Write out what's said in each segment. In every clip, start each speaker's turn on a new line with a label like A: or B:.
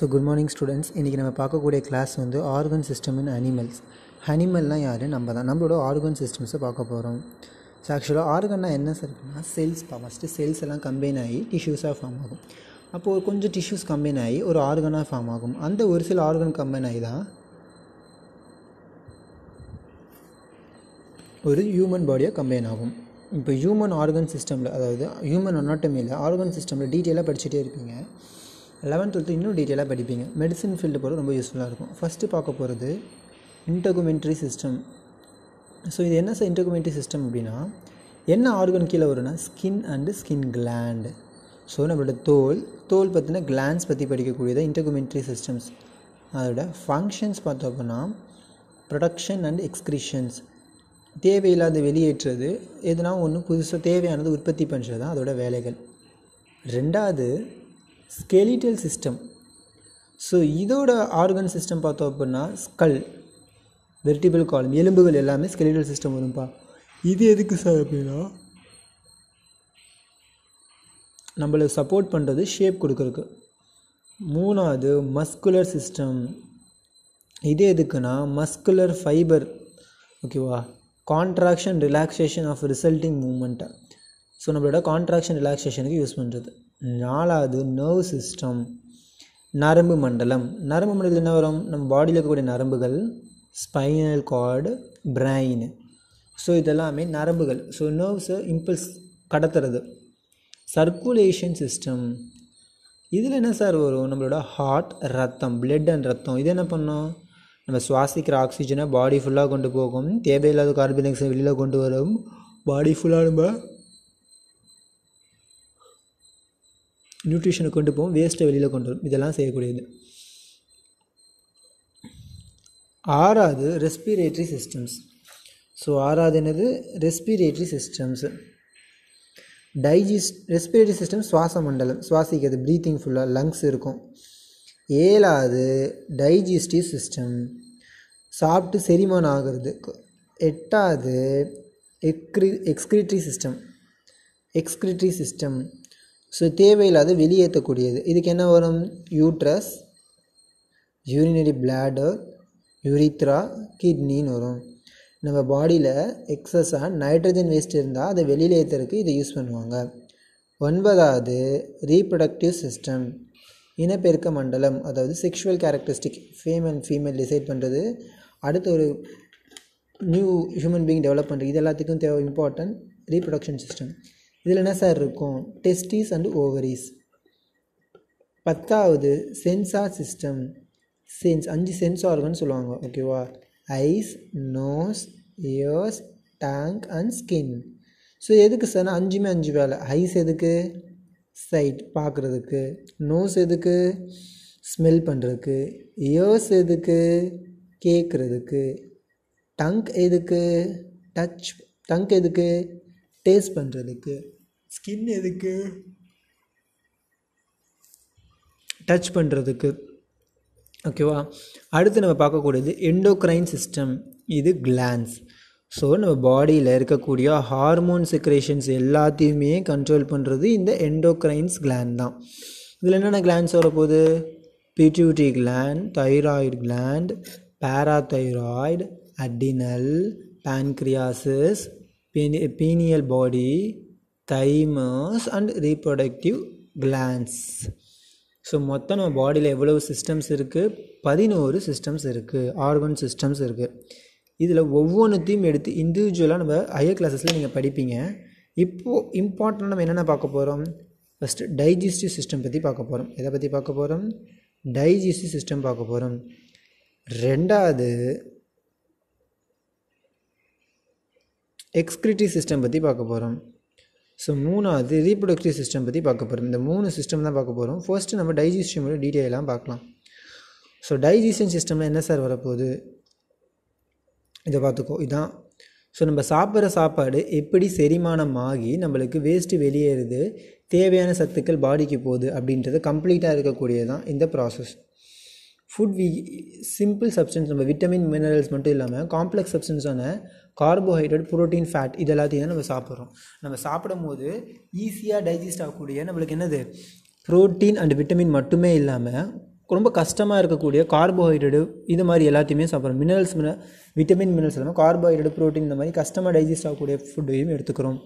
A: So good morning students இன்றைக்கி நம்ம பார்க்கக்கூடிய கிளாஸ் வந்து ஆர்கன் சிஸ்டம் இன் அனிமல்ஸ் அனிமல்னால் யார் நம்ம தான் நம்மளோட ஆர்கன் சிஸ்டம்ஸை பார்க்க போகிறோம் ஸோ ஆக்சுவலாக ஆர்கன்னா என்ன சார் இருக்குன்னா செல்ஸ் ஃபஸ்ட்டு செல்ஸ் எல்லாம் கம்பைன் ஆகி டிஷ்யூஸாக ஃபார்ம் ஆகும் அப்போது ஒரு கொஞ்சம் டிஷ்யூஸ் கம்பைன் ஆகி ஒரு ஆர்கனாக ஃபார்ம் ஆகும் அந்த ஒரு சில ஆர்கன் கம்பைன் ஆகி தான் ஒரு ஹியூமன் பாடியாக கம்பைன் ஆகும் இப்போ ஹியூமன் ஆர்கன் சிஸ்டமில் அதாவது ஹியூமன் அனாட்டமியில் ஆர்கன் சிஸ்டமில் டீட்டெயிலாக படிச்சுட்டே இருப்பீங்க லெவன்த் டுவெல்த்து இன்னும் டீட்டெயிலாக படிப்பீங்க மெடிசன் ஃபீல்டு போகிறது ரொம்ப யூஸ்ஃபுல்லாக இருக்கும் ஃபஸ்ட்டு பார்க்க போகிறது இன்டகுமெண்ட்ரி சிஸ்டம் ஸோ இது என்ன சார் இன்டகுமெண்ட்ரி சிஸ்டம் அப்படின்னா என்ன ஆர்கன் கீழே வரும்னா skin and skin gland so நம்மளோட தோல் தோல் பற்றின கிளான்ஸ் பற்றி படிக்கக்கூடியது இன்டகுமெண்ட்ரி சிஸ்டம்ஸ் அதோட ஃபங்க்ஷன்ஸ் பார்த்தோம்னா அப்படின்னா ப்ரொடக்ஷன் அண்ட் எக்ஸ்க்ரிஷன்ஸ் தேவையில்லாத வெளியேற்றுறது எதுனா ஒன்று புதுசாக தேவையானது உற்பத்தி பண்ணுறது தான் அதோட வேலைகள் ரெண்டாவது ஸ்கெலிட்டல் சிஸ்டம் ஸோ இதோட ஆர்கன் சிஸ்டம் பார்த்தோம் அப்படின்னா ஸ்கல் வெர்டிபிள் காலம் எலும்புகள் எல்லாமே ஸ்கெலிட்டல் சிஸ்டம் வரும்ப்பா இது எதுக்கு சார் அப்படின்னா நம்மளை சப்போர்ட் பண்ணுறது ஷேப் கொடுக்குறதுக்கு மூணாவது மஸ்குலர் சிஸ்டம் இது எதுக்குன்னா மஸ்குலர் ஃபைபர் ஓகேவா கான்ட்ராக்ஷன் ரிலாக்ஸேஷன் ஆஃப் ரிசல்ட்டிங் மூமெண்ட்டை ஸோ நம்மளோட கான்ட்ராக்ஷன் ரிலாக்ஸேஷனுக்கு யூஸ் பண்ணுறது நாலாவது நர்வ் சிஸ்டம் நரம்பு மண்டலம் நரம்பு மண்டலத்தில் என்ன வரும் நம்ம பாடியில் இருக்கக்கூடிய நரம்புகள் ஸ்பைனல் கார்டு பிரெயின் ஸோ இதெல்லாமே நரம்புகள் ஸோ நர்வ்ஸை இம்பல்ஸ் கடத்துறது சர்க்குலேஷன் சிஸ்டம் இதில் என்ன சார் வரும் நம்மளோட ஹார்ட் ரத்தம் பிளட் அண்ட் ரத்தம் இது என்ன பண்ணோம் நம்ம சுவாசிக்கிற ஆக்சிஜனை பாடி ஃபுல்லாக கொண்டு போகும் தேவையில்லாத கார்பன் டை ஆக்சைடு வெளியில் கொண்டு வரும் பாடி ஃபுல்லாக நம்ம நியூட்ரிஷனை கொண்டு போகும் வேஸ்ட்டை வெளியில் கொண்டு வரும் இதெல்லாம் செய்யக்கூடியது ஆறாவது ரெஸ்பிரேட்டரி சிஸ்டம்ஸ் ஸோ ஆறாவது என்னது respiratory systems digest respiratory system சுவாச மண்டலம் சுவாசிக்கிறது ப்ரீத்திங் ஃபுல்லாக லங்ஸ் இருக்கும் ஏழாவது டைஜிஸ்டிவ் சிஸ்டம் சாப்பிட்டு செரிமானம் ஆகிறது எட்டாவது எக்ரி excretory system excretory system so தேவையில்லாத வெளியேற்றக்கூடியது இதுக்கு என்ன வரும் யூட்ரஸ் யூரினரி பிளாடர் யூரித்ரா கிட்னின்னு வரும் நம்ம பாடியில் எக்ஸஸாக நைட்ரஜன் வேஸ்ட் இருந்தால் அதை வெளியில் ஏற்றுறதுக்கு இதை யூஸ் பண்ணுவாங்க ஒன்பதாவது ரீப்ரடக்டிவ் சிஸ்டம் இனப்பெருக்க மண்டலம் அதாவது செக்ஷுவல் கேரக்டரிஸ்டிக் ஃபேம் அண்ட் ஃபீமேல் டிசைட் பண்ணுறது அடுத்த ஒரு நியூ ஹியூமன் பீங் டெவலப் பண்ணுறது இது எல்லாத்துக்கும் தேவை இம்பார்ட்டன்ட் ரீப்ரொடக்ஷன் சிஸ்டம் இதில் என்ன சார் இருக்கும் டெஸ்டிஸ் அண்ட் ஓவரிஸ் பத்தாவது சென்சார் சிஸ்டம் சென்ஸ் அஞ்சு சென்ஸ் ஆர்கன் சொல்லுவாங்க ஓகேவா eyes nose ears tongue and skin so எதுக்கு சார் அஞ்சுமே அஞ்சு வேலை ஐஸ் எதுக்கு சைட் பார்க்குறதுக்கு நோஸ் எதுக்கு ஸ்மெல் பண்ணுறதுக்கு இயர்ஸ் எதுக்கு கேட்குறதுக்கு டங்க் எதுக்கு டச் டங்க் எதுக்கு டேஸ்ட் பண்ணுறதுக்கு ஸ்கின் எதுக்கு டச் பண்ணுறதுக்கு ஓகேவா அடுத்து நம்ம பார்க்கக்கூடியது எண்டோக்ரைன் சிஸ்டம் இது கிளான்ஸ் ஸோ நம்ம பாடியில் இருக்கக்கூடிய ஹார்மோன் செக்ரேஷன்ஸ் எல்லாத்தையுமே கண்ட்ரோல் பண்ணுறது இந்த எண்டோக்ரைன்ஸ் கிளான் தான் இதில் என்னென்ன கிளான்ஸ் வரப்போகுது pituitary gland thyroid gland parathyroid adrenal pancreas pineal body thymus and reproductive glands so மொத்தம் நம்ம பாடியில் எவ்வளவு சிஸ்டம்ஸ் இருக்குது பதினோரு சிஸ்டம்ஸ் இருக்குது ஆர்கன் சிஸ்டம்ஸ் இருக்குது இதில் ஒவ்வொன்றுத்தையும் எடுத்து இண்டிவிஜுவலாக நம்ம ஹையர் கிளாஸஸில் நீங்கள் படிப்பீங்க இப்போது இம்பார்ட்டண்ட் நம்ம என்னென்ன பார்க்க போகிறோம் ஃபஸ்ட்டு டைஜஸ்டிவ் சிஸ்டம் பற்றி பார்க்க போகிறோம் எதை பற்றி பார்க்க போகிறோம் டைஜஸ்டிவ் சிஸ்டம் பார்க்க போகிறோம் ரெண்டாவது எக்ஸ்கிரிட்டிவ் சிஸ்டம் பற்றி பார்க்க போகிறோம் ஸோ மூணாவது ரீப்ரொடக்டிவ் சிஸ்டம் பற்றி பார்க்க போகிறோம் இந்த மூணு சிஸ்டம் தான் பார்க்க போகிறோம் ஃபர்ஸ்ட்டு நம்ம டைஜிஸ்டமோட டீட்டெயிலாக பார்க்கலாம் ஸோ டைஜிஷன் சிஸ்டமில் என்ன சார் வரப்போகுது இதை பார்த்துக்கோ இதான் ஸோ நம்ம சாப்பிட்ற சாப்பாடு எப்படி செரிமானம் ஆகி நம்மளுக்கு வேஸ்ட்டு வெளியேறுது தேவையான சத்துக்கள் பாடிக்கு போகுது அப்படின்றது கம்ப்ளீட்டாக இருக்கக்கூடியதான் இந்த process food we simple substance நம்ம விட்டமின் மினரல்ஸ் மட்டும் இல்லாமல் காம்ப்ளெக்ஸ் சப்ஸ்டன்ஸான கார்போஹைட்ரேட் ப்ரோட்டீன் ஃபேட் இது எல்லாத்தையும் தான் நம்ம சாப்பிட்றோம் நம்ம சாப்பிடும் போது ஈஸியாக டைஜஸ்ட் ஆகக்கூடிய நம்மளுக்கு என்னது ப்ரோட்டீன் அண்ட் விட்டமின் மட்டுமே இல்லாமல் ரொம்ப கஷ்டமாக இருக்கக்கூடிய கார்போஹைட்ரேட்டு இது மாதிரி எல்லாத்தையுமே சாப்பிட்றோம் மினரல்ஸ் மின விட்டமின் மினரல்ஸ் இல்லாமல் கார்போஹைட்ரேட் ப்ரோட்டீன் இந்த மாதிரி கஷ்டமாக டைஜஸ்ட் ஆகக்கூடிய ஃபுட்டையும் எடுத்துக்கிறோம்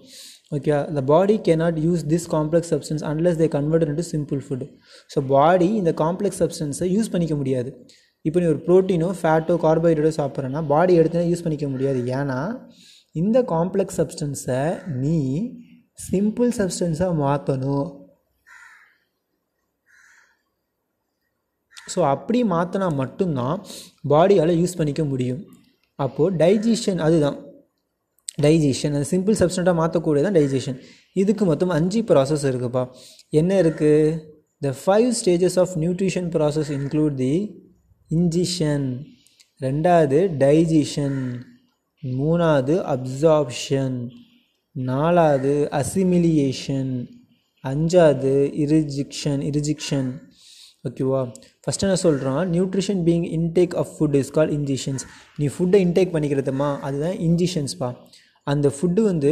A: okay the body cannot use this complex substance unless they convert into simple food so body இந்த காம்ப்ளெக்ஸ் சப்ஸ்டன்ஸை யூஸ் பண்ணிக்க முடியாது இப்போ நீ ஒரு ப்ரோட்டீனோ ஃபேட்டோ கார்போஹைட்ரேட்டோ சாப்பிட்றேன்னா பாடி எடுத்துனா யூஸ் பண்ணிக்க முடியாது ஏன்னா இந்த காம்ப்ளெக்ஸ் சப்ஸ்டன்ஸை நீ சிம்பிள் சப்ஸ்டன்ஸாக மாற்றணும் ஸோ அப்படி மாற்றினா மட்டும்தான் பாடியால் யூஸ் பண்ணிக்க முடியும் அப்போது டைஜிஷன் அதுதான் டைஜஷன் அது சிம்பிள் சப்ஸ்டண்ட்டாக மாற்றக்கூடிய தான் டைஜஷன் இதுக்கு மொத்தம் அஞ்சு ப்ராசஸ் இருக்குப்பா என்ன இருக்குது the five stages of nutrition process include the ingestion ரெண்டாவது டைஜிஷன் மூணாவது அப்சார்ப்ஷன் நாலாவது அசிமிலியேஷன் அஞ்சாவது இரிஜிக்ஷன் இரிஜிக்ஷன் ஓகேவா ஃபஸ்ட்டு என்ன சொல்கிறான் nutrition being intake of food is call ingestions நீ ஃபுட்டை இன்டேக் பண்ணிக்கிறதுமா அதுதான் இன்ஜிஷன்ஸ்ப்பா அந்த ஃபுட்டு வந்து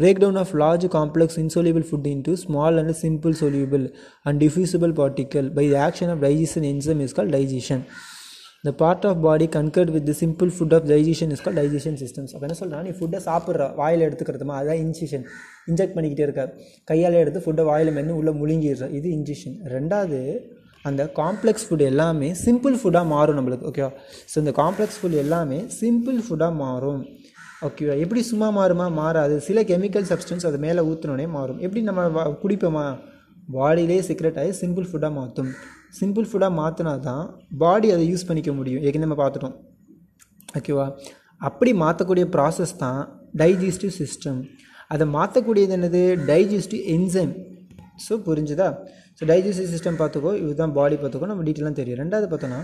A: break down of large complex insoluble food into small and simple soluble and diffusible particle by the action of digestion enzyme is call digestion இந்த part of body concerned with the simple food of digestion is call digestion systems அப்போ என்ன சொல்கிறான் நீ ஃபுட்டை சாப்பிட்ற வாயில் எடுத்துக்கிறதுமா அதான் இன்ஜிஷன் inject பண்ணிக்கிட்டே இருக்க கையால் எடுத்து ஃபுட்டை வாயில் மென்று உள்ளே முழுங்கிடுற இது இன்ஜிஷன் ரெண்டாவது அந்த காம்ப்ளெக்ஸ் ஃபுட் எல்லாமே சிம்பிள் ஃபுட்டாக மாறும் நம்மளுக்கு ஓகேவா ஸோ இந்த காம்ப்ளெக்ஸ் ஃபுட் எல்லாமே சிம்பிள் ஃபுட்டாக மாறும் ஓகேவா எப்படி சும்மா மாறுமா மாறாது சில கெமிக்கல் சப்ஸ்டன்ஸ் அது மேலே ஊற்றினோடனே மாறும் எப்படி நம்ம குடிப்போமா பாடியிலே சிகரெட் ஆகி சிம்பிள் ஃபுட்டாக மாற்றும் சிம்பிள் ஃபுட்டாக மாற்றினா தான் பாடி அதை யூஸ் பண்ணிக்க முடியும் ஏற்கனவே நம்ம பார்த்துட்டோம் ஓகேவா அப்படி மாற்றக்கூடிய ப்ராசஸ் தான் டைஜஸ்டிவ் சிஸ்டம் அதை மாற்றக்கூடியது என்னது டைஜஸ்டிவ் என்சைம் ஸோ புரிஞ்சுதா ஸோ டைஜஸ்டிவ் சிஸ்டம் பார்த்துக்கோ இதுதான் பாடி பார்த்துக்கோ நம்ம டீட்டெயிலாக தெரியும் ரெண்டாவது பார்த்தோன்னா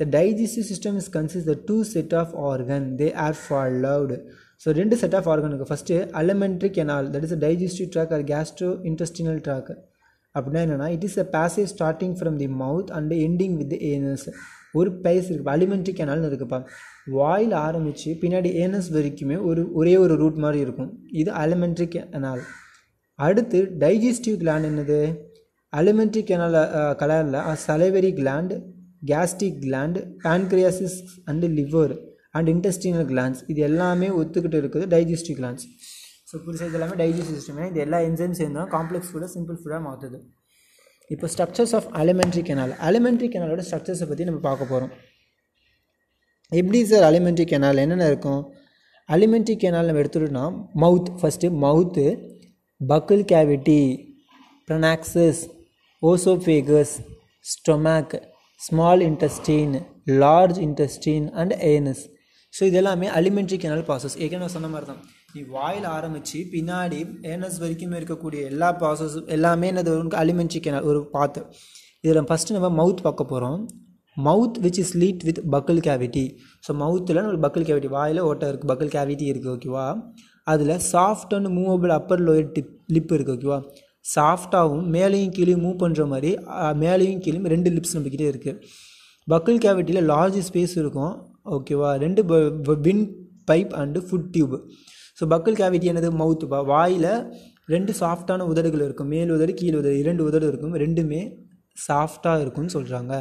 A: the digestive system is consist the two set of organ they are followed so ரெண்டு செட் ஆஃப் ஆர்கனுக்கு first alimentary canal that is a digestive tract or gastro intestinal tract அப்படின்னா என்னென்னா it is a passage starting from the mouth and ending with anus ஒரு பேஸ் இருக்குது alimentary கெனால்னு இருக்குப்பா வாயில் ஆரம்பித்து பின்னாடி ஏனஸ் வரைக்குமே ஒரு ஒரே ஒரு ரூட் மாதிரி இருக்கும் இது அலிமெண்ட்ரி கெனால் அடுத்து டைஜஸ்டிவ் கிளாண்ட் என்னது அலிமெண்ட்ரி கெனால் கலரில் salivary gland gastric gland pancreas and liver and intestinal glands இது எல்லாமே ஒத்துக்கிட்டு இருக்குது டைஜஸ்டிவ் கிளான்ஸ் ஸோ புதுசாக எல்லாமே டைஜஸ்டிவ் சிஸ்டம் இது எல்லா என்ஜைம் சேர்ந்தோம் காம்ப்ளெக்ஸ் ஃபுட்டாக சிம்பிள் ஃபுட்டாக மாற்றுது இப்போ structures of alimentary canal alimentary கெனாலோட ஸ்ட்ரக்சர்ஸை பற்றி நம்ம பார்க்க போகிறோம் எப்படி சார் அலிமெண்ட்ரி கெனால் என்னென்ன இருக்கும் அலிமெண்ட்ரி கெனால் நம்ம எடுத்துகிட்டோம்னா mouth first mouth buccal cavity pharynx oesophagus stomach small intestine large intestine and anus so இதெல்லாமே எல்லாமே அலிமெண்ட்ரி கெனல் ப்ராசஸ் ஏற்கனவே சொன்ன மாதிரி தான் நீ வாயில் ஆரம்பித்து பின்னாடி ஏனஸ் வரைக்குமே இருக்கக்கூடிய எல்லா ப்ராசஸும் எல்லாமே என்னது உனக்கு அலிமெண்ட்ரி கெனல் ஒரு பாத்து இதில் ஃபஸ்ட்டு நம்ம மவுத் பார்க்க போகிறோம் mouth which is lead with buccal cavity so மவுத்தில் ஒரு பக்கிள் கேவிட்டி வாயில் ஓட்டம் இருக்குது பக்கல் கேவிட்டி இருக்குது ஓகேவா அதில் soft and movable upper lower tip lip இருக்குது ஓகேவா சாஃப்டாகவும் மேலேயும் கீழே மூவ் பண்ணுற மாதிரி மேலேயும் கீழே ரெண்டு லிப்ஸ் நம்மக்கிட்டே இருக்குது பக்கிள் கேவிட்டியில் லார்ஜ் ஸ்பேஸ் இருக்கும் ஓகேவா ரெண்டு wind pipe and food tube so buccal cavity என்னது மவுத் வாயில் ரெண்டு சாஃப்டான உதடுகள் இருக்கும் மேல் உதடு கீழ் உதடு இரண்டு உதடு இருக்கும் ரெண்டுமே சாஃப்டாக இருக்கும்னு சொல்கிறாங்க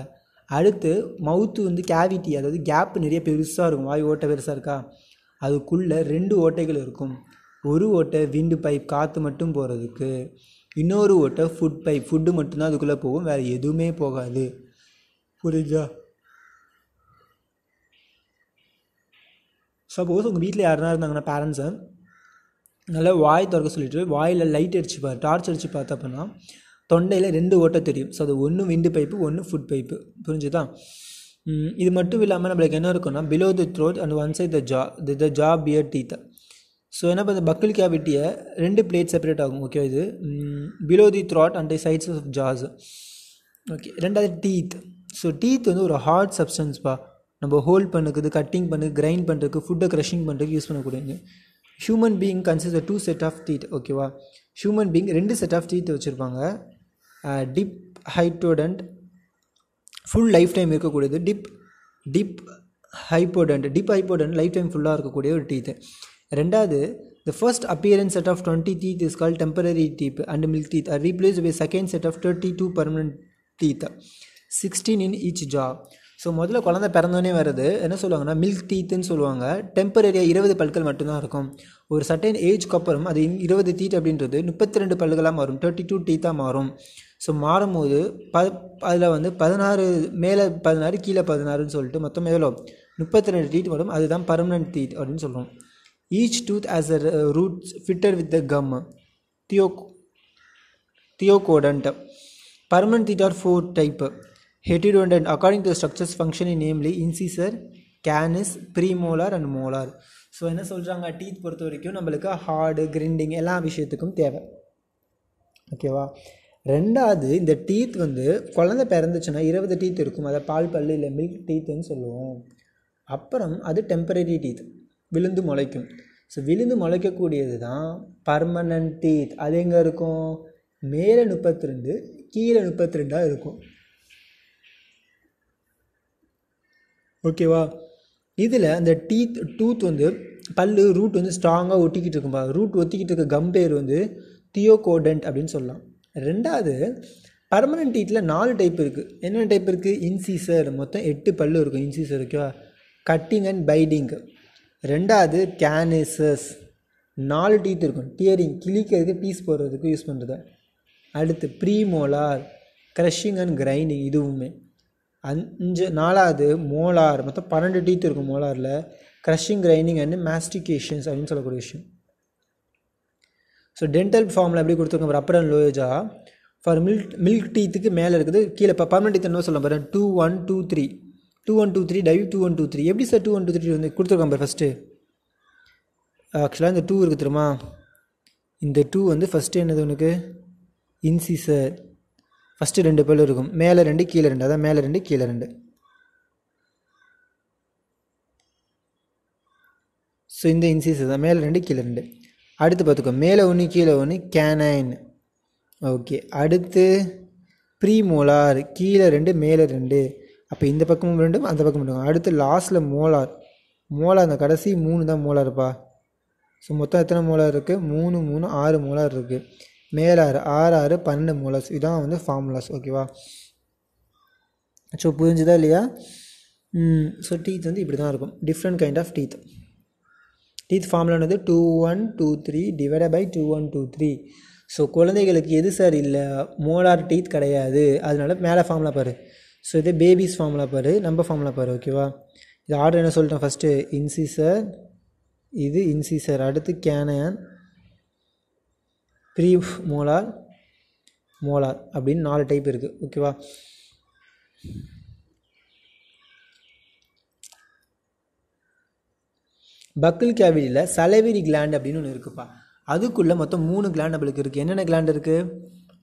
A: அடுத்து மவுத்து வந்து கேவிட்டி அதாவது கேப் நிறைய பெருசாக இருக்கும் வாய் ஓட்டை பெருசாக இருக்கா அதுக்குள்ளே ரெண்டு ஓட்டைகள் இருக்கும் ஒரு ஓட்டை விண்டு பைப் காற்று மட்டும் போகிறதுக்கு இன்னொரு ஓட்டை ஃபுட் பை ஃபுட்டு மட்டும்தான் அதுக்குள்ளே போகும் வேறு எதுவுமே போகாது புரிஞ்சா சப்போஸ் உங்கள் வீட்டில் யாருனா இருந்தாங்கன்னா பேரண்ட்ஸை நல்லா வாய் திறக்க சொல்லிட்டு வாயில் லைட் அடிச்சுப்பார் டார்ச் அடித்து பார்த்தப்பன்னா தொண்டையில் ரெண்டு ஓட்டை தெரியும் ஸோ அது ஒன்று விண்டு பைப்பு ஒன்று ஃபுட் பைப்பு புரிஞ்சுதா இது மட்டும் இல்லாமல் நம்மளுக்கு என்ன இருக்குன்னா below the throat and one side the jaw the jaw bear டீத்தை ஸோ என்ன பார்த்து பக்கிள் கேவிட்டியை ரெண்டு பிளேட் செப்பரேட் ஆகும் ஓகே இது below the throat and sides of jaws okay ரெண்டாவது டீத் ஸோ டீத் வந்து ஒரு ஹார்ட் சப்ஸ்டன்ஸ்ப்பா நம்ம ஹோல்ட் பண்ணுறது கட்டிங் பண்ணு கிரைண்ட் பண்ணுறதுக்கு ஃபுட்டை க்ரஷிங் பண்ணுறதுக்கு யூஸ் பண்ணக்கூடியது human being consist two set of teeth ஓகேவா ஹியூமன் பீயிங் ரெண்டு செட் ஆஃப் டீத் வச்சுருப்பாங்க diphyodont full life time இருக்கக்கூடியது டிப் டிப் ஹைப்போடண்ட் டிப் ஹைப்போடண்ட் லைஃப் டைம் ஃபுல்லாக இருக்கக்கூடிய ஒரு டீத்து ரெண்டாவது The first appearance set of 20 teeth is called temporary teeth and milk teeth are replaced by second set of 32 permanent teeth 16 in each jaw so முதல்ல குழந்தை பிறந்தோடனே வருது என்ன சொல்லுவாங்கன்னா மில்க் டீத்துன்னு சொல்லுவாங்க டெம்பரரியாக இருபது பல்கள் மட்டும்தான் இருக்கும் ஒரு சட்டன் ஏஜ்க்கு அப்புறம் அது இருபது தீட் அப்படின்றது முப்பத்தி ரெண்டு பல்களாக மாறும் தேர்ட்டி டூ டீத்தாக மாறும் ஸோ மாறும்போது ப அதில் வந்து பதினாறு மேலே பதினாறு கீழே பதினாறுன்னு சொல்லிட்டு மொத்தம் எவ்வளோ முப்பத்தி ரெண்டு டீட் வரும் அதுதான் பர்மனன்ட் டீத் அப்படின்னு சொல்கிறோம் Each tooth as a uh, root fitted with the gum, theocodont. Permanent teeth are four type, heterodont according to the structures functioning namely incisor, canines premolar and molar so என்ன சொல்கிறாங்க teeth பொறுத்த வரைக்கும் நம்மளுக்கு hard grinding எல்லா விஷயத்துக்கும் தேவை ஓகேவா ரெண்டாவது இந்த டீத் வந்து குழந்தை பிறந்துச்சுன்னா இருபது டீத் இருக்கும் அதை பால் பல்லு இல்லை மில்க் டீத்துன்னு சொல்லுவோம் அப்புறம் அது டெம்பரரி டீத் விழுந்து முளைக்கும் ஸோ விழுந்து முளைக்கக்கூடியது தான் பர்மனன்ட் டீத் அது எங்கே இருக்கும் மேலே முப்பத்தி ரெண்டு கீழே முப்பத்தி ரெண்டாக இருக்கும் ஓகேவா இதில் அந்த டீத் டூத் வந்து பல் ரூட் வந்து ஸ்ட்ராங்காக ஒட்டிக்கிட்டு இருக்கும்பா ரூட் ஒத்திக்கிட்டு இருக்க கம்பேர் வந்து தியோகோடன்ட் அப்படின்னு சொல்லலாம் ரெண்டாவது பர்மனன்ட் டீத்தில் நாலு டைப் இருக்குது என்னென்ன டைப் இருக்குது இன்சீசர் மொத்தம் எட்டு பல் இருக்கும் இன்சீசர் ஓகேவா கட்டிங் அண்ட் பைடிங்கு ரெண்டாவது கேனிசஸ் நாலு டீத் இருக்கும் டியரிங் கிளிக்கிறதுக்கு பீஸ் போடுறதுக்கு யூஸ் பண்ணுறது அடுத்து ப்ரீமோலார் க்ரஷிங் அண்ட் கிரைண்டிங் இதுவுமே அஞ்சு நாலாவது மோலார் மொத்தம் பன்னெண்டு டீத் இருக்கும் மோலாரில் க்ரஷிங் கிரைண்டிங் அண்ட் மாஸ்டிகேஷன்ஸ் அப்படின்னு சொல்லக்கூடிய விஷயம் ஸோ டென்டல் ஃபார்மில் எப்படி கொடுத்துருக்கோம் upper and lower jaw for milk milk டீத்துக்கு மேலே இருக்குது கீழே இப்போ பர்மனெண்ட் டீத் என்ன சொல்ல பாருங்கள் two one two three two one two three divide two one two three எப்படி sir two one two three வந்து கொடுத்துருக்கோம் பார் ஃபஸ்ட்டு ஆக்சுவலாக இந்த டூ இருக்குது தெரியுமா இந்த டூ வந்து ஃபஸ்ட்டு என்னது உனக்கு இன்சிசர் ஃபஸ்ட்டு ரெண்டு பேர் இருக்கும் மேலே ரெண்டு கீழே ரெண்டு அதான் மேலே ரெண்டு கீழே ரெண்டு ஸோ இந்த இன்சிசர் தான் மேலே ரெண்டு கீழே ரெண்டு அடுத்து பார்த்துக்கோ மேலே ஒன்று கீழே ஒன்று கேனைன் ஓகே அடுத்து ப்ரீமோலார் கீழே ரெண்டு மேலே ரெண்டு அப்போ இந்த பக்கமும் ரெண்டும் அந்த பக்கமும் ரெண்டும் அடுத்து லாஸ்ட்டில் மோலார் மோலார் அந்த கடைசி மூணு தான் மோலார்ப்பா ஸோ மொத்தம் எத்தனை மோலார் இருக்குது மூணு மூணு ஆறு மோலார் இருக்குது மேலாறு ஆறு ஆறு பன்னெண்டு மோலார்ஸ் இதுதான் வந்து ஃபார்முலாஸ் ஓகேவா ஸோ புரிஞ்சுதா இல்லையா ஸோ டீத் வந்து இப்படி தான் இருக்கும் different kind of teeth teeth வந்து two one two three divided by two one two three so குழந்தைகளுக்கு எது சார் இல்லை மோலார் டீத் கிடையாது அதனால மேலே ஃபார்முலா பாரு ஸோ இதே பேபிஸ் ஃபார்முலா பாரு நம்ம ஃபார்முலா பாரு ஓகேவா இது ஆர்டர் என்ன சொல்லிட்டேன் ஃபஸ்ட்டு இன்சிசர் இது இன்சிசர் அடுத்து கேனன் ப்ரீ மோலார் மோலார் அப்படின்னு நாலு டைப் இருக்குது ஓகேவா பக்கிள் கேவிடியில் சலவெரி கிளாண்ட் அப்படின்னு ஒன்று இருக்குப்பா அதுக்குள்ளே மொத்தம் மூணு கிளாண்ட் நம்மளுக்கு இருக்குது என்னென்ன கிளாண்ட் இருக்குது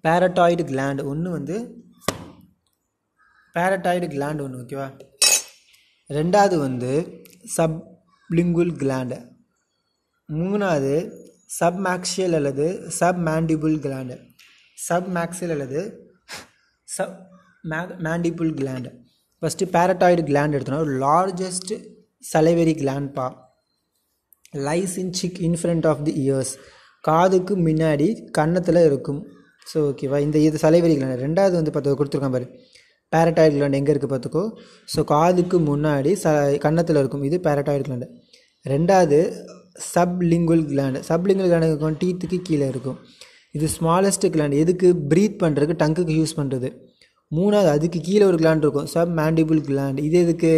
A: பேரட்டாய்டு கிளாண்ட் ஒன்று வந்து பேரட்டாய்டு கிளாண்ட் ஒன்று ஓகேவா ரெண்டாவது வந்து சப்லிங்குல் கிளாண்டு மூணாவது சப்மேக்சியல் அல்லது சப் மேண்டிபுல் கிளாண்டு மேக்ஸியல் அல்லது சப் மே mandible gland first parotid gland எடுத்தோம்னா ஒரு லார்ஜஸ்ட் சலைவரி கிளாண்ட்பா lies in cheek front of the ears காதுக்கு முன்னாடி கன்னத்தில் இருக்கும் ஸோ ஓகேவா இந்த இது சலைவரி கிளாண்ட் ரெண்டாவது வந்து பார்த்தா கொடுத்துருக்கான் பாரு பேரட்டாய்டு கிளாண்ட் எங்கே இருக்குது பார்த்துக்கோ ஸோ காதுக்கு முன்னாடி ச கன்னத்தில் இருக்கும் இது பேரட்டாய்டு கிளாண்டு ரெண்டாவது சப்லிங்குவல் கிளாண்டு சப்லிங்குவல் கிளாண்டு டீத்துக்கு கீழே இருக்கும் இது ஸ்மாலஸ்ட் கிளாண்ட் எதுக்கு ப்ரீத் பண்ணுறதுக்கு டங்குக்கு யூஸ் பண்ணுறது மூணாவது அதுக்கு கீழே ஒரு கிளாண்ட் இருக்கும் சப் மேண்டிபிள் கிளாண்ட் இது எதுக்கு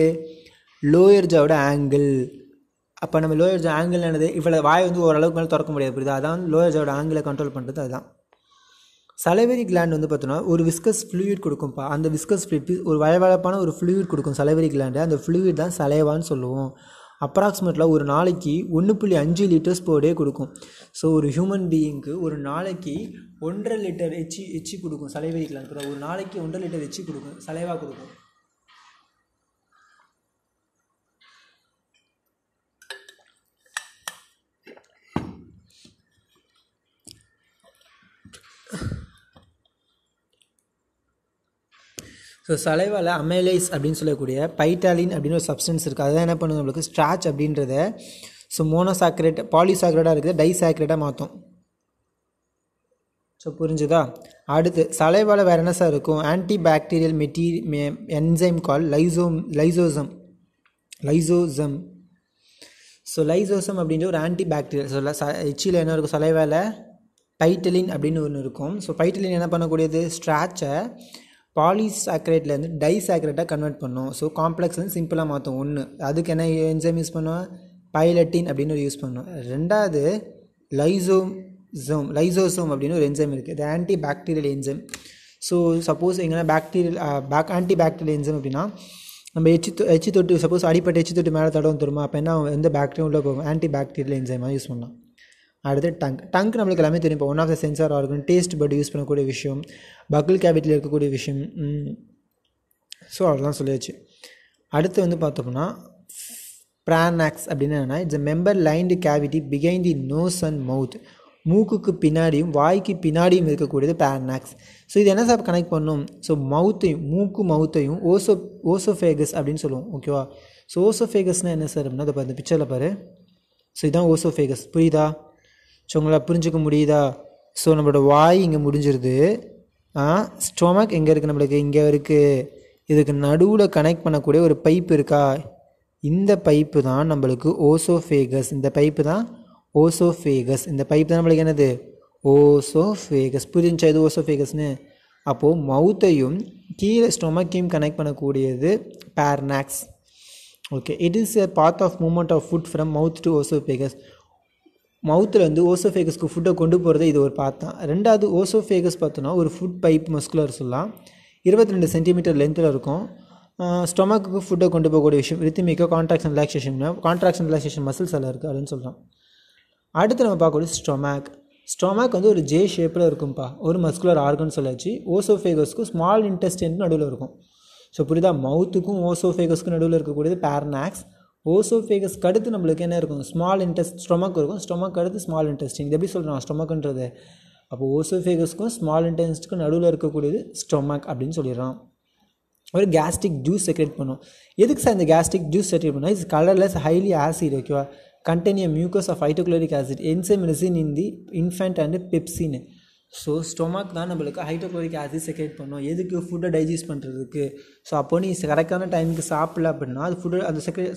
A: லோயர் ஜாவோட ஆங்கிள் அப்போ நம்ம லோயர் ஜா ஆங்கிள் என்னது இவ்வளோ வாய் வந்து ஓரளவுக்கு மேலே திறக்க முடியாது புரியுது அதான் லோயர் ஜாவோட ஆங்கிளை கண்ட்ரோல் பண்ணுறது அதுதான் சலவரி கிளாண்ட் வந்து பார்த்தோன்னா ஒரு விஸ்கஸ் ஃப்ளூயிட் கொடுக்கும்ப்பா அந்த விஸ்கஸ் ஃப்ளூட் ஒரு வளவளப்பான ஒரு ஃப்ளூயிட் கொடுக்கும் சலவரி கிளாண்டு அந்த ஃப்ளூயிட் தான் சலைவான்னு சொல்லுவோம் அப்ராக்சிமேட்டில் ஒரு நாளைக்கு ஒன்று புள்ளி அஞ்சு லிட்டர்ஸ் பர் டே கொடுக்கும் ஸோ ஒரு ஹியூமன் பீயிங்க்கு ஒரு நாளைக்கு ஒன்றரை லிட்டர் எச்சி எச்சி கொடுக்கும் சலைவரி கிளாண்ட் ஒரு நாளைக்கு ஒன்றரை லிட்டர் எச்சி e கொடுக்கும் சலைவாக கொடுக்கும் ஸோ சலைவால் அமைலைஸ் அப்படின்னு சொல்லக்கூடிய பைட்டாலின் அப்படின்னு ஒரு சப்ஸ்டன்ஸ் இருக்குது அதுதான் என்ன பண்ணுது நம்மளுக்கு ஸ்ட்ராச் அப்படின்றத ஸோ மோனோசாக்ரேட் பாலிசாக்ரேட்டாக இருக்குது டைசாக்ரேட்டாக மாற்றும் ஸோ புரிஞ்சுதா அடுத்து சலைவால் வேறு என்ன சார் இருக்கும் ஆன்டி பாக்டீரியல் மெட்டீ enzyme call lysozyme lysozyme lysozyme so lysozyme அப்படின்ற ஒரு ஆன்டி பாக்டீரியல் ஸோ ச எச்சியில் என்ன இருக்கும் சலைவால் பைட்டலின் அப்படின்னு ஒன்று இருக்கும் ஸோ பைட்டலின் என்ன பண்ணக்கூடியது ஸ்ட்ராச்சை பாலிசாக்ரேட்லேருந்து டைசாக்ரேட்டாக கன்வெர்ட் பண்ணும் ஸோ காம்ப்ளெக்ஸ் வந்து சிம்பிளாக மாற்றும் ஒன்று அதுக்கு என்ன என்ஜைம் யூஸ் பண்ணுவோம் பைலட்டின் அப்படின்னு ஒரு யூஸ் பண்ணுவோம் ரெண்டாவது லைசோம் ஜோம் லைசோசோம் அப்படின்னு ஒரு என்ஜைம் இருக்குது இது anti bacterial enzyme so suppose எங்கன்னா பாக்டீரியல் பேக் ஆன்டி பாக்டீரியல் என்சைம் அப்படின்னா நம்ம எச்சு எச்சு தொட்டு சப்போஸ் அடிப்பட்ட எச்சு தொட்டு மேலே தடவை தருமா அப்போ என்ன எந்த பேக்டீரியா உள்ளே போகும் ஆன்டி பாக்டீரியல் என்சைமாக யூஸ் பண்ணலாம் அடுத்து டங்க் டங்க் நம்மளுக்கு எல்லாமே தெரியும் இப்போ ஒன் ஆஃப் த சென்சாராக இருக்கும் டேஸ்ட் பட் யூஸ் பண்ணக்கூடிய விஷயம் பக்கிள் கேபிட்டில் இருக்கக்கூடிய விஷயம் ஸோ அவ்வளோதான் சொல்லியாச்சு அடுத்து வந்து பார்த்தோம்னா ப்ரானாக்ஸ் அப்படின்னு என்னென்னா it's member lined cavity behind the nose and mouth மூக்குக்கு பின்னாடியும் வாய்க்கு பின்னாடியும் இருக்கக்கூடியது பேரனாக்ஸ் ஸோ இது என்ன சார் கனெக்ட் பண்ணும் ஸோ மவுத்தையும் மூக்கு மவுத்தையும் ஓசோ ஓசோஃபேகஸ் அப்படின்னு சொல்லுவோம் ஓகேவா ஸோ ஓசோஃபேகஸ்னால் என்ன சார் அப்படின்னா அதை இந்த பிக்சரில் பாரு ஸோ இதுதான் ஓசோஃபேகஸ் புரியுதா ஸோ உங்களால் புரிஞ்சுக்க முடியுதா ஸோ நம்மளோட வாய் இங்கே முடிஞ்சிருது ஸ்டொமக் எங்கே இருக்குது நம்மளுக்கு இங்கே இருக்குது இதுக்கு நடுவில் கனெக்ட் பண்ணக்கூடிய ஒரு பைப் இருக்கா இந்த பைப்பு தான் நம்மளுக்கு ஓசோஃபேகஸ் இந்த பைப்பு தான் ஓசோஃபேகஸ் இந்த பைப் தான் நம்மளுக்கு என்னது ஓசோஃபேகஸ் புரிஞ்சா இது ஓசோஃபேகஸ்னு அப்போது மவுத்தையும் கீழே ஸ்டொமக்கையும் கனெக்ட் பண்ணக்கூடியது pharynx okay it is a part of movement of food from mouth to oesophagus மவுத்தில் வந்து ஓசோஃபேகஸ்க்கு ஃபுட்டை கொண்டு போகிறத இது ஒரு தான் ரெண்டாவது ஓசோஃபேகஸ் பார்த்தோன்னா ஒரு ஃபுட் பைப் மஸ்குலர் சொல்லலாம் இருபத்தி ரெண்டு சென்டிமீட்டர் லென்த்தில் இருக்கும் ஸ்டொமக்கு ஃபுட்டை கொண்டு போகக்கூடிய விஷயம் ரித்திமிக்கோ contraction relaxation contraction relaxation muscles எல்லாம் இருக்குது அப்படின்னு சொல்கிறோம் அடுத்து நம்ம பார்க்கக்கூடிய ஸ்டொமேக் ஸ்டொமேக் வந்து ஒரு ஜே ஷேப்பில் இருக்கும்ப்பா ஒரு மஸ்குலர் ஆர்கன் சொல்லாச்சு ஓசோஃபேகஸ்க்கு ஸ்மால் இன்டெஸ்டைன் நடுவில் இருக்கும் ஸோ புரியுதா மவுத்துக்கும் ஓசோஃபேகஸ்க்கும் நடுவில் இருக்கக்கூடியது பேர்னாக்ஸ் ஓசோஃபேகஸ் அடுத்து நம்மளுக்கு என்ன இருக்கும் ஸ்மால் இன்டெஸ்ட் ஸ்டொமக் இருக்கும் ஸ்டொமக் அடுத்து ஸ்மால் இன்டெஸ்டிங் இது எப்படி சொல்கிறான் ஸ்டொமக்குன்றது அப்போ ஓசோஃபேகஸ்க்கும் ஸ்மால் இன்டெஸ்ட்டுக்கும் நடுவில் இருக்கக்கூடியது ஸ்டொமக் அப்படின்னு சொல்லிடுறான் ஒரு கேஸ்ட்ரிக் ஜூஸ் செக்ரேட் பண்ணும் எதுக்கு சார் இந்த கேஸ்ட்ரிக் ஜூஸ் செக்ரேட் பண்ணால் இட்ஸ் கலர்லெஸ் ஹைலி ஆசிட் ஓகேவா contain mucus of hydrochloric acid enzyme resin in the infant and pepsin so stomach தான் நம்மளுக்கு ஹைட்ரோக்ளோரிக் ஆசிட் செக்ரேட் பண்ணும் எதுக்கு ஃபுட்டை டைஜஸ்ட் பண்ணுறதுக்கு ஸோ அப்போ நீ கரெக்டான டைமுக்கு சாப்பிடல அப்படின்னா அது ஃபுட்டு அந்த செக்ரே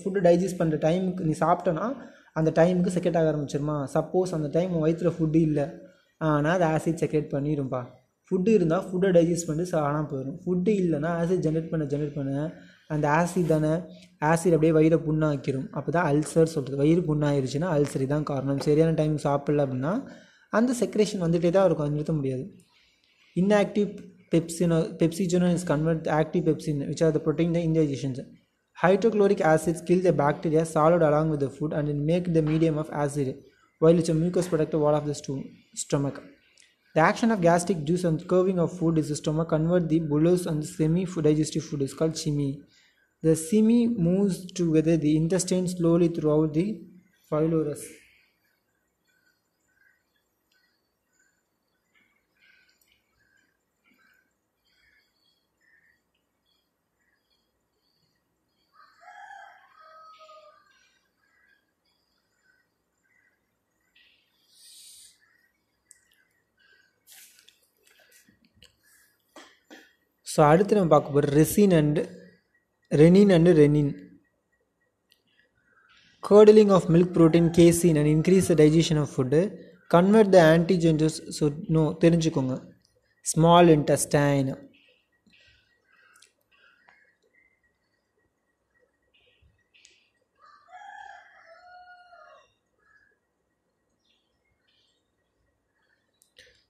A: ஃபுட்டு டைஜஸ்ட் பண்ணுற டைமுக்கு நீ சாப்பிட்டனா அந்த டைமுக்கு செக்ரெட் ஆக ஆரம்பிச்சிருமா சப்போஸ் அந்த டைம் வயிற்றுல வயிற்றில் ஃபுட்டு இல்லை ஆனால் அது ஆசிட் செக்ரேட் பண்ணிடும்பா ஃபுட்டு இருந்தால் ஃபுட்டை டைஜஸ்ட் பண்ணி ஆனால் போயிடும் ஃபுட்டு இல்லைன்னா ஆசிட் ஜென்ரேட் பண்ண ஜென்ரேட் பண்ண அந்த ஆசிட் தானே ஆசிட் அப்படியே வயிறை புண்ணாக்கிடும் அப்போ தான் அல்சர் சொல்கிறது வயிறு புண்ணாயிருச்சுன்னா அல்சரி தான் காரணம் சரியான டைம் சாப்பிடல அப்படின்னா அந்த செக்ரேஷன் வந்துகிட்டே தான் இருக்கும் அது நிறுத்த முடியாது இன்ஆக்டிவ் பெப்சினோ pepsinogen is convert active pepsin which are the protein the injections Hydrochloric acid kills the bacteria swallowed along with the food and make the medium of acid, while it's a mucous product wall of the stomach. The action of gastric juice on curving of food is the stomach convert the bolus and semi-digestive food is called chimi. The semi moves together the intestine slowly throughout the pylorus. So அடுத்து நம்ம பார்க்க போகிறது resin and rennin and rennin curdling of milk protein casein and increase the digestion of food convert the antigens so no தெரிஞ்சுக்கோங்க small intestine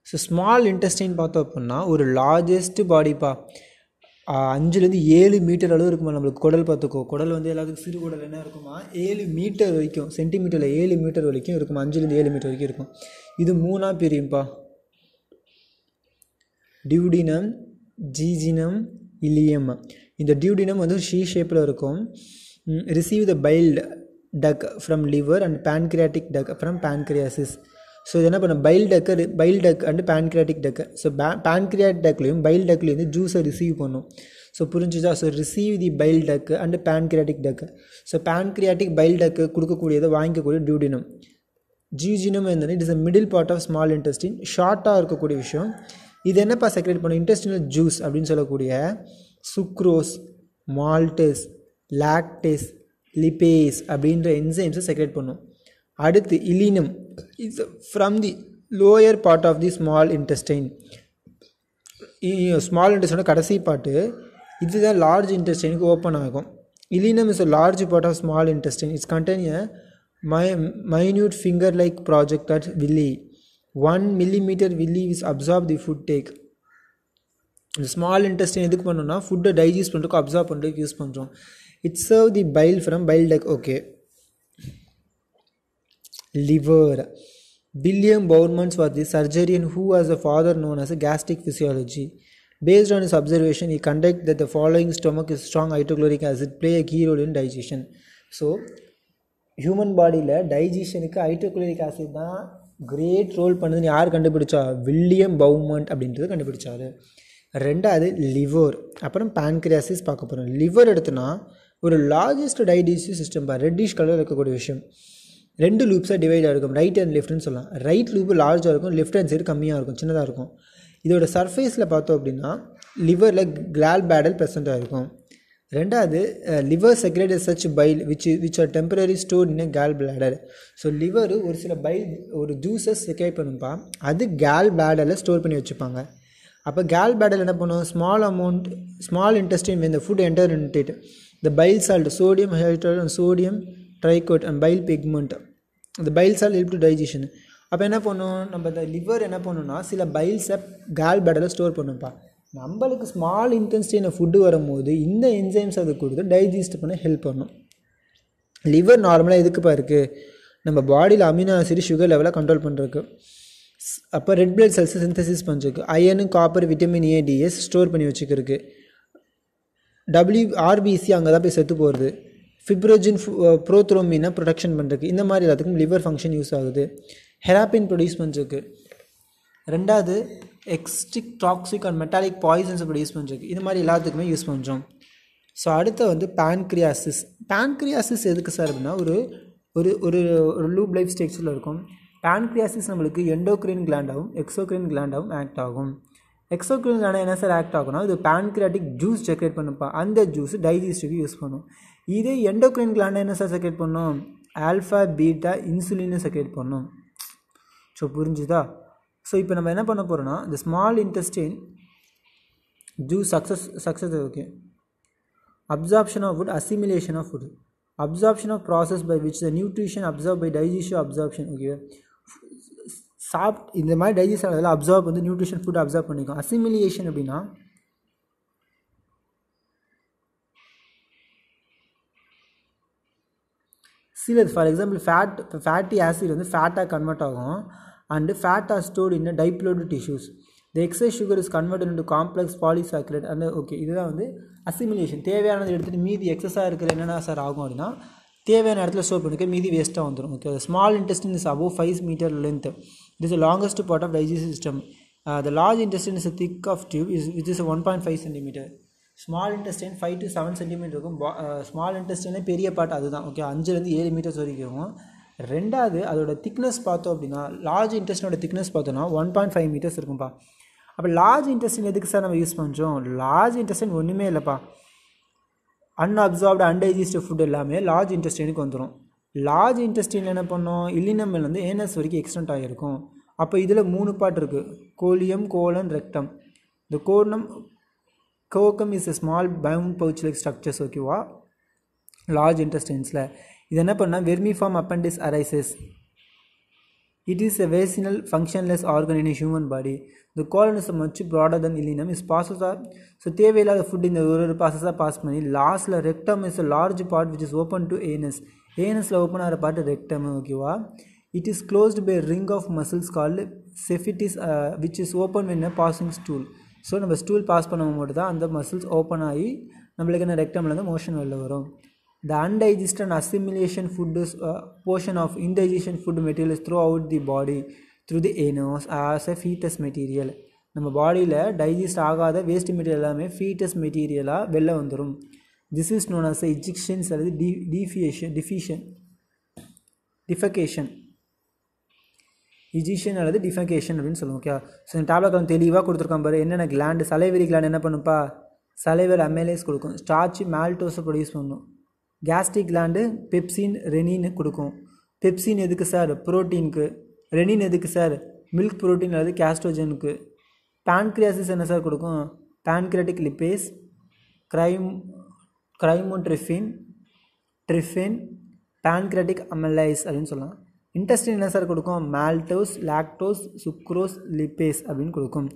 A: so small intestine பார்த்தோம் அப்படின்னா ஒரு largest பாடிப்பா அஞ்சுலேருந்து ஏழு மீட்டர் அளவு இருக்குமா நம்மளுக்கு குடல் பார்த்துக்கோ குடல் வந்து எல்லாத்துக்கும் சிறு குடல் என்ன இருக்குமா ஏழு மீட்டர் வரைக்கும் சென்டிமீட்டரில் ஏழு மீட்டர் வரைக்கும் இருக்குமா அஞ்சுலேருந்து ஏழு மீட்டர் வரைக்கும் இருக்கும் இது மூணாக பிரியும்ப்பா டியூடினம் ஜீஜினம் இலியம் இந்த டியூடினம் வந்து ஷீ ஷேப்பில் இருக்கும் receive the bile duct from liver and pancreatic duct from pancreas so இது என்ன பண்ணும் bile duct bile duct and pancreatic duct so பே பேன்க்ரியாட் டக்லையும் பைல் டக்லையும் வந்து ஜூஸை ரிசீவ் பண்ணும் ஸோ புரிஞ்சுதா so receive the bile duct and pancreatic duct so pancreatic bile duct கொடுக்கக்கூடியதை வாங்கிக்கக்கூடிய டியூடினம் ஜிஜினம் என்னது it is a middle part of small intestine ஷார்ட்டாக இருக்கக்கூடிய விஷயம் இது என்னப்பா செக்ரேட் பண்ணும் இன்டெஸ்டினல் ஜூஸ் அப்படின்னு சொல்லக்கூடிய சுக்ரோஸ் மால்டஸ் லாக்டேஸ் லிபேஸ் அப்படின்ற என்சைம்ஸை செக்ரேட் பண்ணும் அடுத்து ileum is from the lower part of the small intestine small இன்டெஸ்டைனோட கடைசி பாட்டு இதுதான் லார்ஜ் இன்டெஸ்டைனுக்கு ஓப்பன் ஆகும் ileum is a large part of small intestine it's contain a மை minute finger like project at villi one millimetre villi is absorb the food take இந்த small intestine எதுக்கு பண்ணோம்னா ஃபுட்டை டைஜஸ்ட் பண்ணுறதுக்கு absorb பண்ணுறதுக்கு use பண்ணுறோம் it's serve the bile from bile duct okay liver. William Bowermans was the surgeon who was a father known as a gastric physiology. Based on his observation, he conducted that the following stomach is strong hydrochloric acid play a key role in digestion. So human பாடியில் டைஜஷனுக்கு hydrochloric acid தான் great role பண்ணுதுன்னு யார் கண்டுபிடிச்சா William பவுமண்ட் அப்படின்றது கண்டுபிடிச்சார் ரெண்டாவது liver அப்புறம் பேன்க்ரியாசிஸ் பார்க்க போகிறோம் லிவர் எடுத்தோன்னா ஒரு largest digestive system reddish colour இருக்கக்கூடிய விஷயம் ரெண்டு லூப்ஸாக டிவைடாக இருக்கும் ரைட் அண்ட் லெஃப்ட்னு சொல்லலாம் ரைட் லூப் லார்ஜாக இருக்கும் லெஃப்ட் ஹேண்ட் சைடு கம்மியாக இருக்கும் சின்னதாக இருக்கும் இதோட சர்ஃபேஸில் பார்த்தோம் அப்படின்னா லிவரில் கிளால் பேடல் ப்ரெசண்ட்டாக இருக்கும் ரெண்டாவது liver secrete such bile which which are temporary store in gall bladder so liver ஒரு சில பைல் ஒரு ஜூஸஸ் செக்ரேட் பண்ணுப்பா அது கேல் பேடலில் ஸ்டோர் பண்ணி வச்சுப்பாங்க அப்போ கேல் பேடல் என்ன பண்ணுவோம் ஸ்மால் அமௌண்ட் ஸ்மால் இன்டெஸ்டின் இந்த ஃபுட் என்டர் இன்டேட் இந்த bile salt sodium and sodium ட்ரைகோட் அண்ட் பைல் பிக்மெண்ட் அந்த பைல்ஸால் ஹெல்ப் டு டைஜஷன் அப்போ என்ன பண்ணும் நம்ம இந்த லிவர் என்ன பண்ணுன்னா சில பைல்ஸை கால் பேடரில் ஸ்டோர் பண்ணும்ப்பா நம்மளுக்கு ஸ்மால் இன்டென்சிட்டியான ஃபுட்டு வரும்போது இந்த என்சைம்ஸ் அதை கொடுத்து டைஜஸ்ட் பண்ண ஹெல்ப் பண்ணும் லிவர் நார்மலாக எதுக்குப்பா இருக்குது நம்ம பாடியில் அமினோ ஆசிட் சுகர் லெவலை கண்ட்ரோல் பண்ணுறதுக்கு அப்போ ரெட் பிளட் செல்ஸை சிந்தசிஸ் பண்ணிருக்கு அயனு காப்பர் விட்டமின் ஏடிஎஸ் ஸ்டோர் பண்ணி வச்சுக்கிறதுக்கு டபிள்யூ ஆர்பிசி அங்கே தான் போய் செத்து போகிறது ஃபிப்ரோஜின் ப்ரோத்ரோமினை ப்ரொடக்ஷன் பண்ணுறதுக்கு இந்த மாதிரி எல்லாத்துக்கும் லிவர் ஃபங்க்ஷன் யூஸ் ஆகுது ஹெராப்பின் ப்ரொடியூஸ் பண்ணுறதுக்கு ரெண்டாவது எக்ஸ்டிக் டாக்ஸிக் அண்ட் மெட்டாலிக் பாய்சன்ஸை ப்ரொடியூஸ் பண்ணுறதுக்கு இது மாதிரி எல்லாத்துக்குமே யூஸ் பண்ணுறோம் ஸோ அடுத்து வந்து பேன்க்ரியாசிஸ் பேன்க்ரியாசிஸ் எதுக்கு சார் அப்படின்னா ஒரு ஒரு ஒரு ஒரு லூப் லைஃப் ஸ்டேஜில் இருக்கும் பேன்க்ரியாசிஸ் நம்மளுக்கு எண்டோக்ரின் கிளாண்டாகவும் எக்ஸோக்ரின் கிளாண்டாகவும் ஆக்ட் ஆகும் எக்ஸோக்ரின் கிளாண்டா என்ன சார் ஆக்ட் ஆகும்னா இது பேன்க்ரியாட்டிக் ஜூஸ் ஜெக்ரேட் பண்ணுப்பா அந்த ஜூஸ் டைஜஸ்டுக்கு யூஸ் பண்ணும் இதே எண்டோக்ரைன் கிளாண்டை என்ன சார் செக்ரேட் பண்ணும் ஆல்ஃபா பீட்டா இன்சுலினை செக்ரேட் பண்ணும் ஸோ புரிஞ்சுதா ஸோ இப்போ நம்ம என்ன பண்ண போகிறோம்னா இந்த ஸ்மால் இன்டெஸ்டின் டூ சக்ஸஸ் சக்ஸஸ் okay absorption of food assimilation of food absorption of process by which the nutrition observe by digestion absorption okay சாப் இந்த மாதிரி டைஜஸ்ட் ஆகிறதுல அப்சர்வ் வந்து நியூட்ரிஷன் ஃபுட் அப்சர்வ் பண்ணிக்கும் அசிமிலேஷன் அப்படின்னா சில for example fat fatty acid வந்து ஃபேட்டாக கன்வெர்ட் ஆகும் and fat R stored in டைப்ளோடு tissues the excess sugar is convert in complex polysaccharide அந்த ஓகே இதுதான் வந்து அசிமிலேஷன் தேவையானது எடுத்துகிட்டு மீதி எக்ஸஸாக இருக்கிற என்னென்ன சார் ஆகும் அப்படின்னா தேவையான இடத்துல ஸ்டோர் பண்ணிக்க மீதி வேஸ்ட்டாக வந்துடும் okay small intestine is above five metre length it is longest part of digest system the large intestine is thick of tube is which is one point five centimetre small intestine five to seven centimetre இருக்கும் small uh, இன்டெஸ்டைனே பெரிய பாட்டு அதுதான் okay அஞ்சுலேருந்து ஏழு metres வரைக்கும் இருக்கும் ரெண்டாவது அதோட திக்னஸ் பார்த்தோம் அப்படின்னா லார்ஜ் இன்டெஸ்டினோட திக்னஸ் பார்த்தோன்னா ஒன் பாயிண்ட் ஃபைவ் மீட்டர்ஸ் இருக்கும்ப்பா அப்போ லார்ஜ் இன்டெஸ்டின் எதுக்கு சார் நம்ம யூஸ் பண்ணுறோம் லார்ஜ் இன்டெஸ்டின் ஒன்றுமே இல்லைப்பா அன்அப்சார்ப்டு அன்டைஜிஸ்டு ஃபுட் எல்லாமே லார்ஜ் இன்டெஸ்டினுக்கு வந்துடும் லார்ஜ் இன்டெஸ்டின் என்ன பண்ணோம் இல்லினம்லேருந்து ஏனஸ் வரைக்கும் எக்ஸ்டென்ட் ஆகியிருக்கும் அப்போ இதில் மூணு பாட்டு இருக்குது கோலியம் கோலன் ரெக்டம் இந்த கோலம் கோக்கம் இஸ் எ ஸ்மால் பவுன் பவுச் லைக் ஸ்ட்ரக்சர்ஸ் ஓகேவா லார்ஜ் இன்டஸ்டைன்ஸில் இது என்ன பண்ணால் vermiform appendix arises it is a vestigial functionless organ in human body இந்த colon is much broader than ileum is ப்ராசஸாக ஸோ தேவையில்லாத ஃபுட் இந்த ஒரு ஒரு ப்ராசஸாக பாஸ் பண்ணி லாஸ்ட்டில் rectum is a large part which is open to anus ஏனஸில் ஓப்பன் ஆகிற பார்ட் ரெக்டம் ஓகேவா it is closed by ring of muscles call செஃபிட்டிஸ் which is open when passing stool so நம்ம ஸ்டூல் பாஸ் பண்ணும்போது போது தான் அந்த மசில்ஸ் ஓப்பன் ஆகி நம்மளுக்கு என்ன ரெக்டம்லேருந்து மோஷன் வெளில வரும் த undigested assimilation food is a uh, portion of indigestion food material is throughout the body through the anus as a fetus நம்ம பாடியில் டைஜஸ்ட் ஆகாத வேஸ்ட் மெட்டீரியல் எல்லாமே ஃபீட்டஸ் மெட்டீரியலாக வெளில வந்துடும் this is known as ejections அல்லது டி டிஃபியேஷன் டிஃபிஷன் டிஃபகேஷன் இஜிஷியன் அல்லது டிஃபகேஷன் அப்படின்னு சொல்லுவோம் ஓகே ஸோ இந்த டேப்லெட் வந்து தெளிவாக கொடுத்துருக்கோம் பாரு என்னென்ன கிளாண்டு சலைவரி கிளாண்ட் என்ன பண்ணுப்பா சலைவர் அமேலேஸ் கொடுக்கும் ஸ்டார்ச் மால்டோஸை ப்ரொடியூஸ் பண்ணும் கேஸ்ட்ரிக் கிளாண்டு பெப்சின் ரெனின்னு கொடுக்கும் பெப்சின் எதுக்கு சார் ப்ரோட்டீனுக்கு ரெனின் எதுக்கு சார் மில்க் ப்ரோட்டீன் அல்லது கேஸ்ட்ரோஜனுக்கு பேன்க்ரியாசிஸ் என்ன சார் கொடுக்கும் பேன்க்ரியாட்டிக் லிப்பேஸ் க்ரைம் க்ரைமோட்ரிஃபின் ட்ரிஃபின் பேன்க்ரியாட்டிக் அமலைஸ் அப்படின்னு சொல்லலாம் இன்டெஸ்டின் என்ன சார் கொடுக்கும் மால்டோஸ் லாக்டோஸ் சுக்ரோஸ் லிப்பேஸ் அப்படின்னு கொடுக்கும்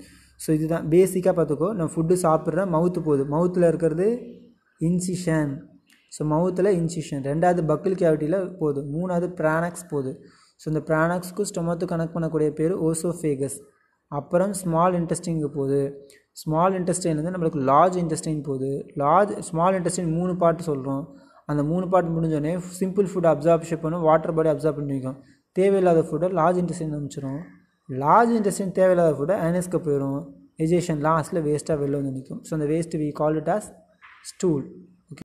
A: ஸோ இதுதான் பேசிக்காக பார்த்துக்கோ நான் ஃபுட்டு சாப்பிட்றேன் மவுத்து போகுது மவுத்தில் இருக்கிறது இன்சிஷன் ஸோ மவுத்தில் இன்சிஷன் ரெண்டாவது பக்கில் கேவிட்டியில் போதும் மூணாவது ப்ரானக்ஸ் போகுது ஸோ இந்த ப்ரானக்ஸ்க்கு ஸ்டொமத்து கனெக்ட் பண்ணக்கூடிய பேர் ஓசோஃபேகஸ் அப்புறம் ஸ்மால் இன்டெஸ்டிங்க்கு போகுது ஸ்மால் இன்டெஸ்டைன் வந்து நம்மளுக்கு லார்ஜ் இன்டெஸ்டைன் போகுது லார்ஜ் ஸ்மால் இன்டெஸ்டைன் மூணு பார்ட் சொல்கிறோம் அந்த மூணு பார்ட் முடிஞ்சோடனே சிம்பிள் ஃபுட் அப்சார்ப்ஷன் பண்ணும் வாட்டர் பாடி அப்சார்ப் பண்ணிக்கும் தேவையில்லாத ஃபுட்டை லார்ஜ் இன்டெஸ்டின் அனுப்பிச்சிடும் லார்ஜ் இன்டெஸ்டின் தேவையில்லாத ஃபுட்டை அனஸ்க்கு போயிடும் எஜேஷன் லாஸ்ட்டில் வேஸ்ட்டாக வெளில வந்து நிற்கும் ஸோ அந்த waste we call it as stool